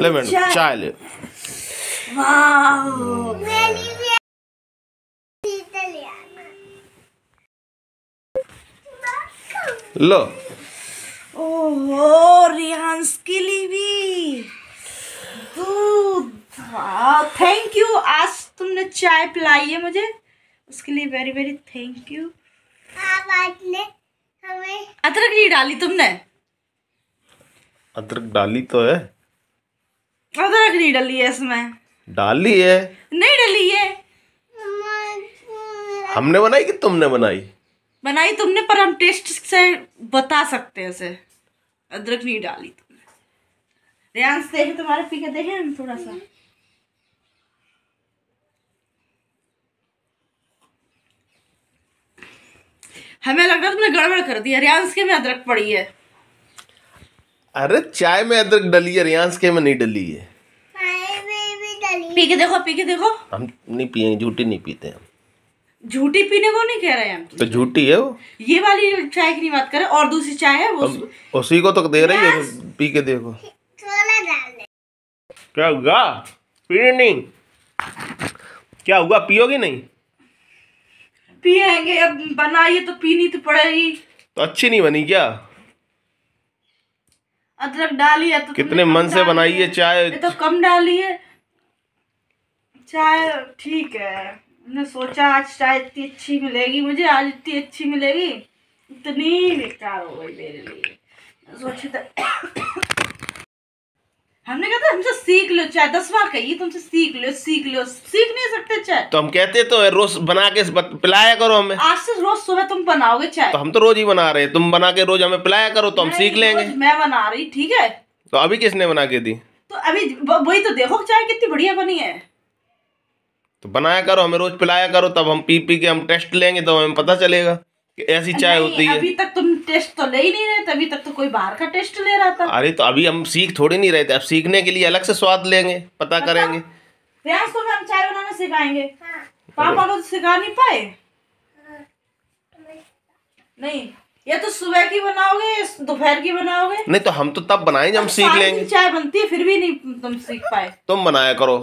Madam चाय ले लो ओहो रिहांस के लिए भी थैंक यू आज तुमने चाय पिलाई है मुझे उसके लिए वेरी वेरी थैंक यू अदरक नहीं डाली तुमने अदरक डाली तो है अदरक नहीं डाली है इसमें डाली है नहीं डाली है हमने बनाई कि तुमने बनाई बनाई तुमने पर हम टेस्ट से बता सकते हैं उसे अदरक नहीं डाली तुमने ध्यान से देखे तुम्हारे पीके देखे हम थोड़ा सा हमें लग रहा है तुमने गड़बड़ कर दिया रियांस के में अदरक पड़ी है अरे चाय में अदरक डली है रियांस के में नहीं डली है पी के देखो पी के देखो हम नहीं पिए झूठी नहीं पीते हम झूठी पीने को नहीं कह रहे हम तो।, तो झूठी है वो ये वाली चाय की नहीं बात कर रहे और दूसरी चाय है वो उसी को तो दे रही है पी के देखो क्या हुआ पीने नहीं क्या हुआ पियोगे नहीं पिएंगे अब बनाइए तो पीनी तो पड़ेगी तो अच्छी नहीं बनी क्या अदरक डाली है तो कितने मन से बनाई है चाय तो कम डाली है चाय ठीक है मैंने सोचा आज चाय इतनी अच्छी मिलेगी मुझे आज इतनी अच्छी मिलेगी इतनी बेकार हो गई मेरे लिए सोची हमने कहा था हमसे सीख लो चाय दस बार कही तुमसे सीख लो सीख लो सीख नहीं सकते चाय तो हम कहते तो रोज बना के पिलाया करो हमें आज से रोज सुबह तुम बनाओगे चाय तो हम तो रोज ही बना रहे तुम बना के रोज हमें पिलाया करो तो हम सीख लेंगे मैं बना रही ठीक है तो अभी किसने बना के दी तो अभी वही तो देखो चाय कितनी बढ़िया बनी है तो बनाया करो हमें रोज पिलाया करो तब हम पी पी के हम टेस्ट लेंगे तो हमें पता चलेगा कि ऐसी चाय होती है अभी तक तो टेस्ट तो ले ही नहीं रहे थे अभी तक तो कोई बाहर का टेस्ट ले रहा था अरे तो अभी हम सीख थोड़ी नहीं रहे थे अब सीखने के लिए अलग से स्वाद लेंगे पता मतलब करेंगे प्याज तो हम चाय बनाना सिखाएंगे हाँ। पापा को तो सिखा नहीं पाए हाँ, तो नहीं ये तो सुबह की बनाओगे दोपहर की बनाओगे नहीं तो हम तो तब बनाए जब हम सीख लेंगे चाय बनती है फिर भी नहीं तुम सीख पाए तुम बनाया करो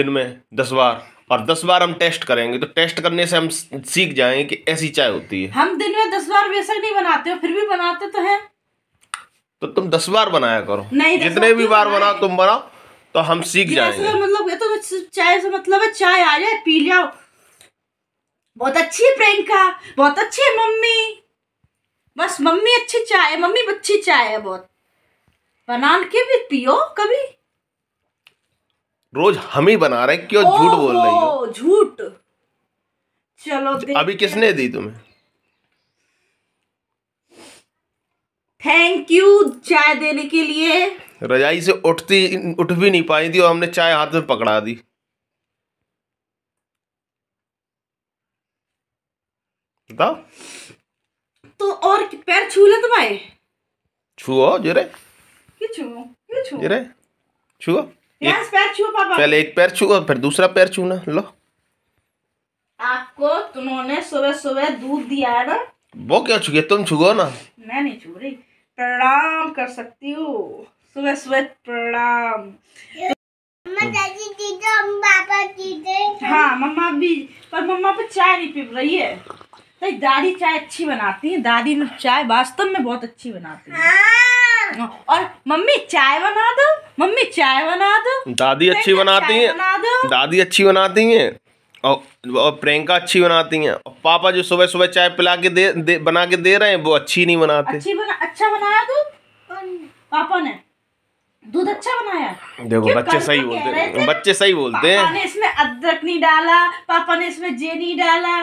दिन में दस बार और दस बार हम टेस्ट करेंगे तो टेस्ट करने से हम सीख जाएंगे कि ऐसी चाय होती है हम दिन में दस बार बेसन नहीं बनाते हो फिर भी बनाते तो हैं तो तुम दस बार बनाया करो नहीं जितने भी बार बनाओ तुम बनाओ तो हम सीख जाएंगे तो मतलब ये तो चाय से मतलब है चाय आ जाए पी लिया बहुत अच्छी है प्रियंका बहुत अच्छी है मम्मी बस मम्मी अच्छी चाय है मम्मी अच्छी चाय है बहुत बना के भी पियो कभी रोज हम ही बना रहे हैं क्यों झूठ बोल रही हो झूठ चलो अभी किसने दी तुम्हें थैंक यू चाय देने के लिए रजाई से उठती उठ भी नहीं पाई थी और हमने चाय हाथ में पकड़ा दी बताओ तो और पैर छू ले तुम्हारे छुओ जरे छुओ छुओ जरे छुओ एक पैर पापा पहले एक पैर और फिर दूसरा पैर छूना लो आपको तुमने सुबह सुबह दूध दिया है ना वो क्यों छुगे तुम छुगो ना मैं नहीं छू रही प्रणाम कर सकती हूँ सुबह सुबह प्रणाम तो हाँ मम्मा भी पर मम्मा पर चाय नहीं पी रही है तो दादी चाय अच्छी बनाती है दादी चाय वास्तव में बहुत अच्छी बनाती है हाँ, और मम्मी चाय बना दो मम्मी चाय बना दो दादी अच्छी बनाती हैं बना दादी अच्छी बनाती हैं और और प्रियंका अच्छी बनाती हैं और पापा जो सुबह सुबह चाय पिला के दे, दे बना के दे रहे हैं वो अच्छी नहीं बनाते अच्छी बना, अच्छा बनाया दूध पापा ने दूध अच्छा बनाया देखो बच्चे सही बोलते हैं बच्चे सही बोलते हैं पापा ने इसमें अदरक नहीं डाला पापा ने इसमें जे नहीं डाला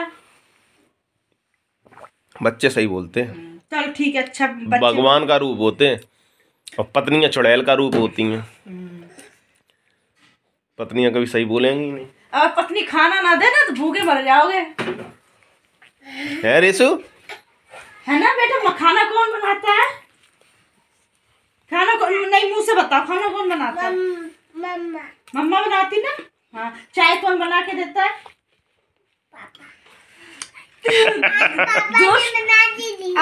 बच्चे सही बोलते हैं हम्म, चल ठीक है अच्छा भगवान का रूप होते हैं और पत्नियां चुड़ैल का रूप होती हैं पत्नियां कभी सही बोलेंगी नहीं अगर पत्नी खाना ना दे ना तो भूखे मर जाओगे है रेशु है ना बेटा खाना कौन बनाता है खाना कौन नहीं मुंह से बताओ खाना कौन बनाता है मम्मा मम्मा बनाती ना हाँ चाय कौन बना के देता है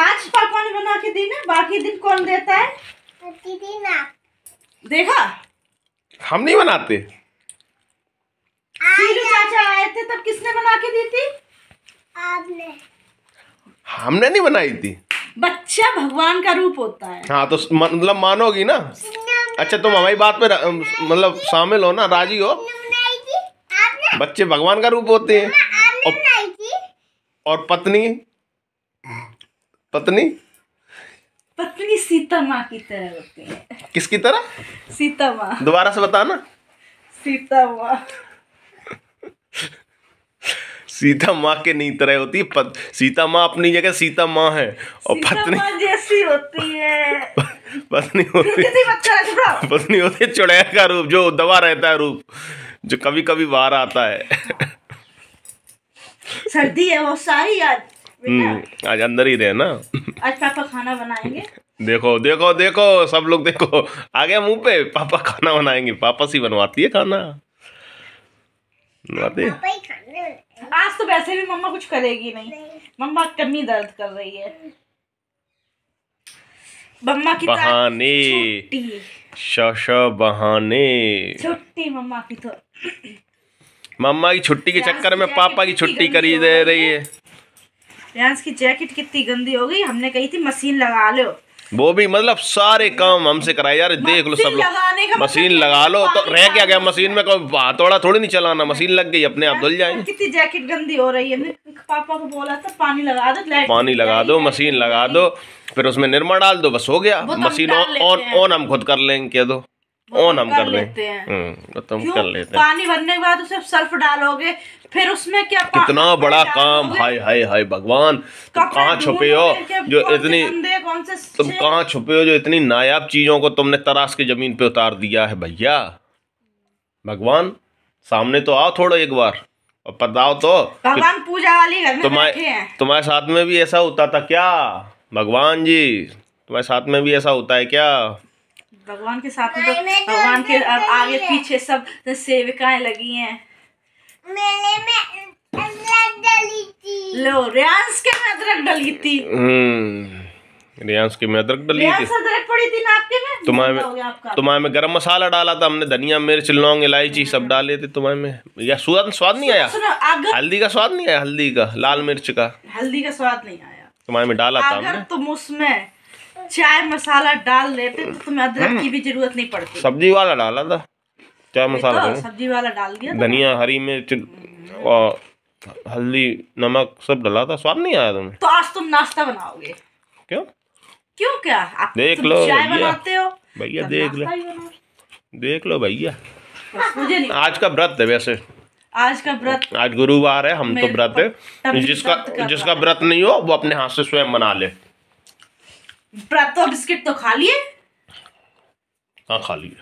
आज पापा ने बना के दी ना बाकी दिन कौन देता है देखा हम नहीं बनाते चाचा आए थे तब किसने बना के दी थी आपने हमने नहीं बनाई थी बच्चा भगवान का रूप होता है हाँ तो मतलब मानोगी ना अच्छा तुम हमारी बात पे मतलब शामिल हो ना राजी हो बच्चे भगवान का रूप होते हैं और, और पत्नी पत्नी पत्नी सीता माँ की तरह होते हैं किसकी तरह सीता माँ दोबारा से बताना सीता माँ सीता माँ के नहीं तरह होती है पत, सीता माँ अपनी जगह सीता माँ है और पत्नी माँ जैसी होती है पत्नी होती है पत्नी होती है चुड़ैल का रूप जो दबा रहता है रूप जो कभी कभी बाहर आता है सर्दी है वो सारी याद हम्म, आज अंदर ही रहे ना आज पापा खाना बनाएंगे देखो देखो देखो सब लोग देखो आ गया मुंह पे पापा खाना बनाएंगे पापा सी बनवाती है खाना बनवाते आज तो वैसे भी मम्मा कुछ करेगी नहीं, नहीं। मम्मा कमी दर्द कर रही है मम्मा की बहाने शश बहाने छुट्टी मम्मा की तो मम्मा की छुट्टी के चक्कर में पापा की छुट्टी करी दे रही है यहाँ की जैकेट कितनी गंदी हो गई हमने कही थी मशीन लगा लो वो भी मतलब सारे काम हमसे कराए यार देख लो सब लोग मशीन मतलब लगा लो तो रह क्या गया मशीन में कोई हथौड़ा थोड़ी नहीं चलाना मशीन लग गई अपने आप धुल जाएंगे कितनी जैकेट गंदी हो रही है पापा को बोला था पानी लगा दो पानी लगा दो मशीन लगा दो फिर उसमें निर्मा डाल दो बस हो गया मशीन ऑन ऑन हम खुद कर लेंगे क्या दो ऑन हम कर लेते हैं हम्म, तो कर लेते हैं पानी भरने के बाद उसे सर्फ डालोगे फिर उसमें क्या कितना बड़ा काम हाय हाय हाय भगवान तुम कहाँ छुपे हो जो इतनी तुम कहाँ छुपे हो जो इतनी नायाब चीज़ों को तुमने तराश के ज़मीन पे उतार दिया है भैया भगवान सामने तो आओ थोड़ा एक बार और बताओ तो भगवान पूजा वाली घर में तुम्हारे तुम्हारे साथ में भी ऐसा होता था क्या भगवान जी तुम्हारे साथ में भी ऐसा होता है क्या भगवान के साथ में तो भगवान के अब आगे पीछे सब सेविकाएं लगी हैं मेले में अदरक डली थी लो रियांस के में अदरक डली थी हम्म, रियांस के में अदरक डली थी अदरक पड़ी थी ना आपके में तुम्हारे में तुम्हारे में गरम मसाला डाला था हमने धनिया मिर्च लौंग इलायची सब डाले थे तुम्हारे में या स्वाद स्वाद नहीं आया हल्दी का स्वाद नहीं आया हल्दी का लाल मिर्च का हल्दी का स्वाद नहीं आया तुम्हारे में डाला था तुम उसमें चाय मसाला डाल देते तो तुम्हें अदरक हम्म। की भी जरूरत नहीं पड़ती सब्जी वाला डाला था चाय मसाला तो सब्जी वाला डाल दिया धनिया हरी मिर्च हम्म। और हल्दी नमक सब डाला था स्वाद नहीं आया तुम्हें तो आज तुम नाश्ता बनाओगे क्यों क्यों क्या आप देख लो चाय बनाते हो भैया तो देख लो देख लो भैया मुझे नहीं आज का व्रत है वैसे आज का व्रत आज गुरुवार है हम तो व्रत है जिसका जिसका व्रत नहीं हो वो अपने हाथ से स्वयं बना ले प्राप्तो बिस्किट तो खा लिए कहाँ खा लिए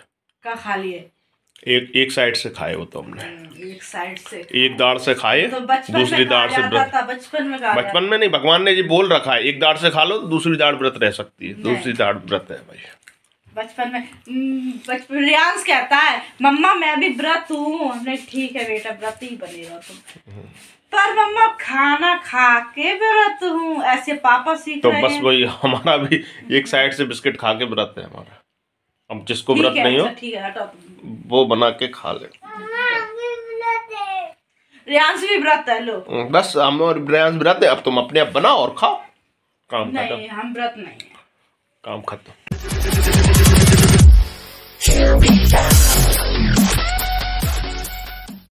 कहाँ खा लिए एक एक साइड से खाए वो तो हमने हम्म, एक साइड से एक दार से खाए तो दूसरी दार से व्रत बचपन में बचपन में नहीं भगवान ने जी बोल रखा है एक दार से खा लो तो दूसरी दार व्रत रह सकती है दूसरी दार व्रत है भाई बचपन में हम्म, बचपन रियांस कहता है मम्मा मैं भी व्रत हूँ हमने ठीक है बेटा व्रत ही बने रहो तुम हम्म। पर मम्मा खाना खा के व्रत हूँ ऐसे पापा सीख तो रहे बस वही हमारा भी एक साइड से बिस्किट खा के व्रत है हमारा अब जिसको व्रत नहीं हो अच्छा, ठीक है हटो वो बना के खा ले रियांश भी व्रत है लो हम्म, बस हम और रियांश व्रत है अब तुम अपने आप बनाओ और खाओ काम नहीं हम व्रत नहीं काम खत्म